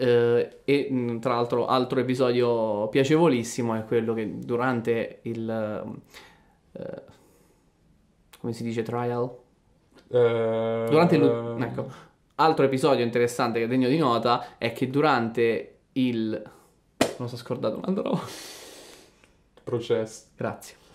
Eh, e mm, tra l'altro altro episodio piacevolissimo è quello che durante il... Mm, eh, come si dice? Trial? Uh, durante il... Uh, ecco. Altro episodio interessante che è degno di nota è che durante il... Non so, ho scordato un'altra roba. Processo. Grazie.